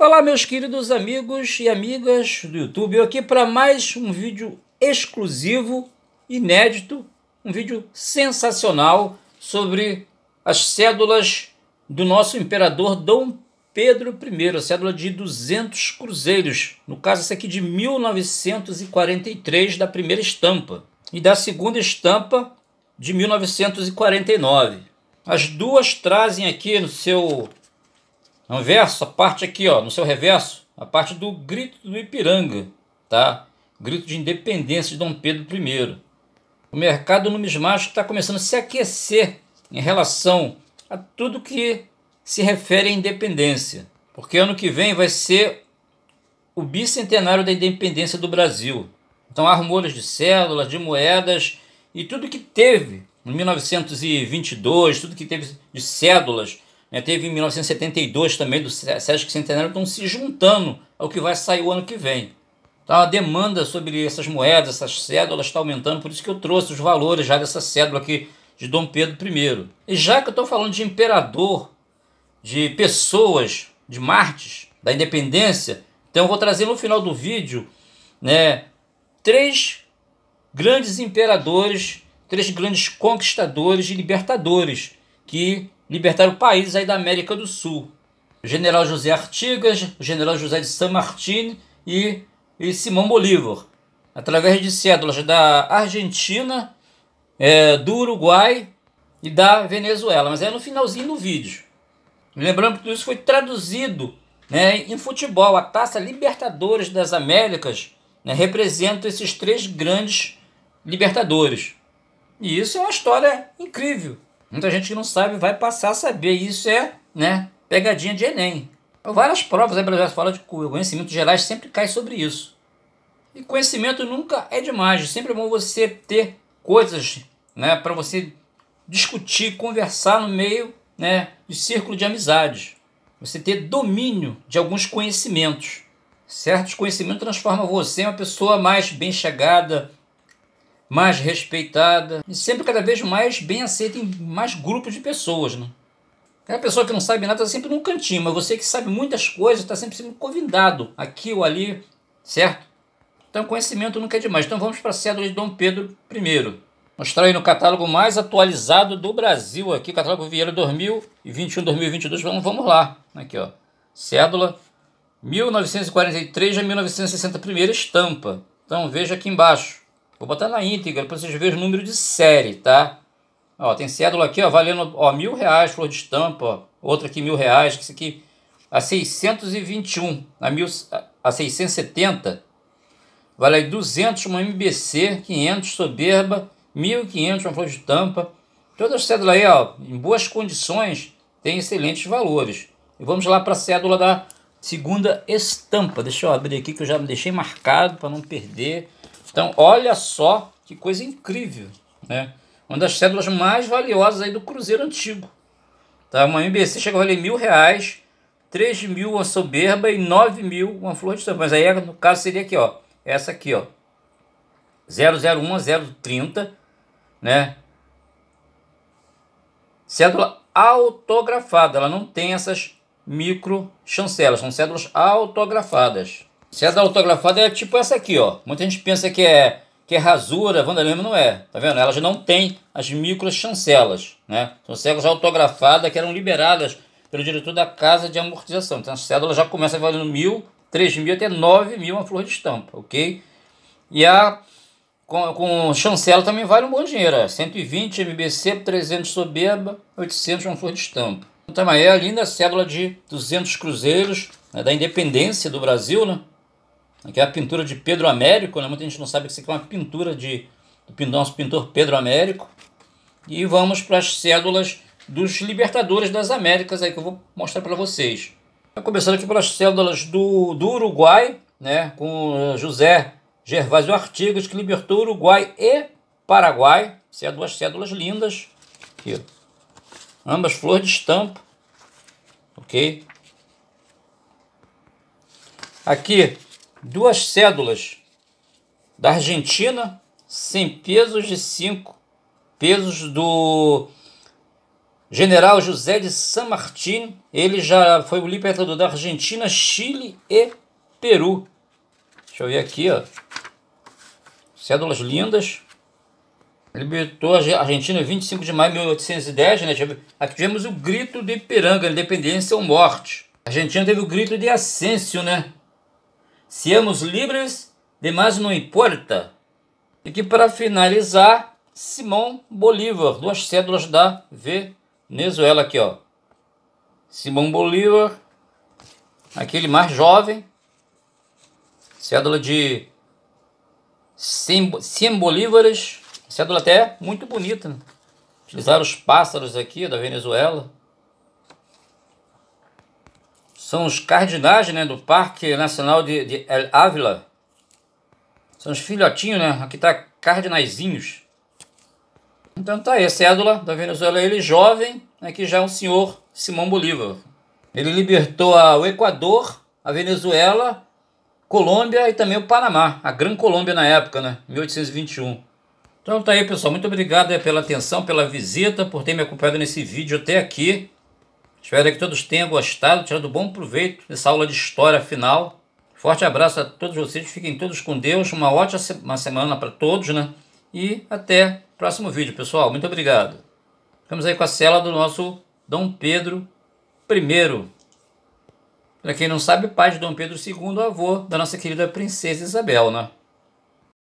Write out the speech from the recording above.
Olá, meus queridos amigos e amigas do YouTube. Eu aqui para mais um vídeo exclusivo, inédito, um vídeo sensacional sobre as cédulas do nosso imperador Dom Pedro I, a cédula de 200 cruzeiros. No caso, essa aqui de 1943, da primeira estampa, e da segunda estampa de 1949. As duas trazem aqui no seu no é verso, a parte aqui, ó, no seu reverso, a parte do grito do Ipiranga, tá? Grito de independência de Dom Pedro I. O mercado numismático está começando a se aquecer em relação a tudo que se refere à independência, porque ano que vem vai ser o bicentenário da independência do Brasil. Então há rumores de células, de moedas e tudo que teve em 1922, tudo que teve de cédulas né? Teve em 1972 também do Sesc Centenário, estão se juntando ao que vai sair o ano que vem. Tá? A demanda sobre essas moedas, essas cédulas está aumentando, por isso que eu trouxe os valores já dessa cédula aqui de Dom Pedro I. E já que eu estou falando de imperador, de pessoas, de Martes, da independência, então eu vou trazer no final do vídeo né, três grandes imperadores, três grandes conquistadores e libertadores que libertaram países aí da América do Sul. General José Artigas, General José de San Martín e, e Simão Bolívar. Através de cédulas da Argentina, é, do Uruguai e da Venezuela. Mas é no finalzinho do vídeo. Lembrando que tudo isso foi traduzido né, em futebol. A taça Libertadores das Américas né, representa esses três grandes libertadores. E isso é uma história incrível. Muita gente que não sabe vai passar a saber. Isso é, né, pegadinha de Enem. Então, várias provas aí pela fala de conhecimentos gerais sempre cai sobre isso. E conhecimento nunca é demais. Sempre é bom você ter coisas, né, para você discutir, conversar no meio, né, de círculo de amizades. Você ter domínio de alguns conhecimentos. Certos conhecimentos transforma você em uma pessoa mais bem chegada, mais respeitada e sempre cada vez mais bem aceita em mais grupos de pessoas. Né? A pessoa que não sabe nada está sempre num cantinho, mas você que sabe muitas coisas está sempre sendo convidado aqui ou ali, certo? Então conhecimento nunca é demais. Então vamos para a cédula de Dom Pedro I. Mostrar aí no catálogo mais atualizado do Brasil aqui, catálogo Vieira 2021-2022. Vamos, vamos lá. Aqui, ó. Cédula 1943 a 1960, primeira estampa. Então veja aqui embaixo. Vou botar na íntegra para vocês verem o número de série, tá? Ó, tem cédula aqui, ó, valendo ó, mil reais, flor de estampa, ó. outra aqui mil reais, que isso aqui a 621, a, mil, a 670, vale aí 200 uma MBC, 500 soberba, 1500 uma flor de tampa. Todas as cédulas aí, ó, em boas condições, têm excelentes valores. E vamos lá para a cédula da segunda estampa. Deixa eu abrir aqui que eu já deixei marcado para não perder. Então, olha só que coisa incrível, né? Uma das cédulas mais valiosas aí do Cruzeiro Antigo. Tá? Uma MBC chegou a valer mil reais, três mil uma soberba e nove mil uma flor de soberba. Mas aí, no caso, seria aqui, ó. Essa aqui, ó. 001 030, né? Cédula autografada, ela não tem essas micro chancelas, são cédulas autografadas. Cédula autografada é tipo essa aqui, ó. Muita gente pensa que é que é rasura, vandalismo não é, tá vendo? Elas não têm as micro chancelas, né? São cédulas autografadas que eram liberadas pelo diretor da Casa de Amortização. Então a cédula já começa valendo mil, três mil até nove mil uma flor de estampa, ok? E a com, com chancela também vale um bom dinheiro, ó. 120 MBC, 300 soberba, 800 uma flor de estampa. Então, tá, é a linda cédula de 200 cruzeiros né, da independência do Brasil, né? Aqui é a pintura de Pedro Américo, né? muita gente não sabe que isso aqui é uma pintura de, do nosso pintor Pedro Américo. E vamos para as cédulas dos Libertadores das Américas aí que eu vou mostrar para vocês. Começando aqui pelas cédulas do, do Uruguai, né, com eh, José Gervásio Artigas, que libertou Uruguai e Paraguai. São é duas cédulas lindas. Aqui, ambas flor de estampa. Ok? Aqui, duas cédulas da Argentina, 100 pesos de 5 pesos do general José de San Martín. Ele já foi o libertador da Argentina, Chile e Peru. Deixa eu ver aqui, ó. Cédulas lindas. Libertou a Argentina 25 de maio de 1810, né? Aqui tivemos o grito de Ipiranga, independência ou morte. A Argentina teve o grito de Ascencio, né? Seamos livres, demais não importa. E que para finalizar, Simão Bolívar, duas cédulas da Venezuela aqui, ó. Simão Bolívar, aquele mais jovem, cédula de 100, 100 bolívares, cédula até muito bonita. Né? Utilizaram os pássaros aqui da Venezuela são os cardinais né, do Parque Nacional de, de El Ávila. São os filhotinhos, né? Aqui tá cardinaizinhos. Então tá aí, a cédula da Venezuela, ele jovem, né, que já é um senhor Simão Bolívar. Ele libertou a, o Equador, a Venezuela, Colômbia e também o Panamá, a Gran Colômbia na época, né, 1821. Então tá aí, pessoal, muito obrigado pela atenção, pela visita, por ter me acompanhado nesse vídeo até aqui. Espero que todos tenham gostado, tirado bom proveito dessa aula de história final. Forte abraço a todos vocês, fiquem todos com Deus, uma ótima semana para todos, né? E até o próximo vídeo, pessoal. Muito obrigado. Ficamos aí com a cela do nosso Dom Pedro I. Para quem não sabe, pai de Dom Pedro II, avô da nossa querida princesa Isabel, né?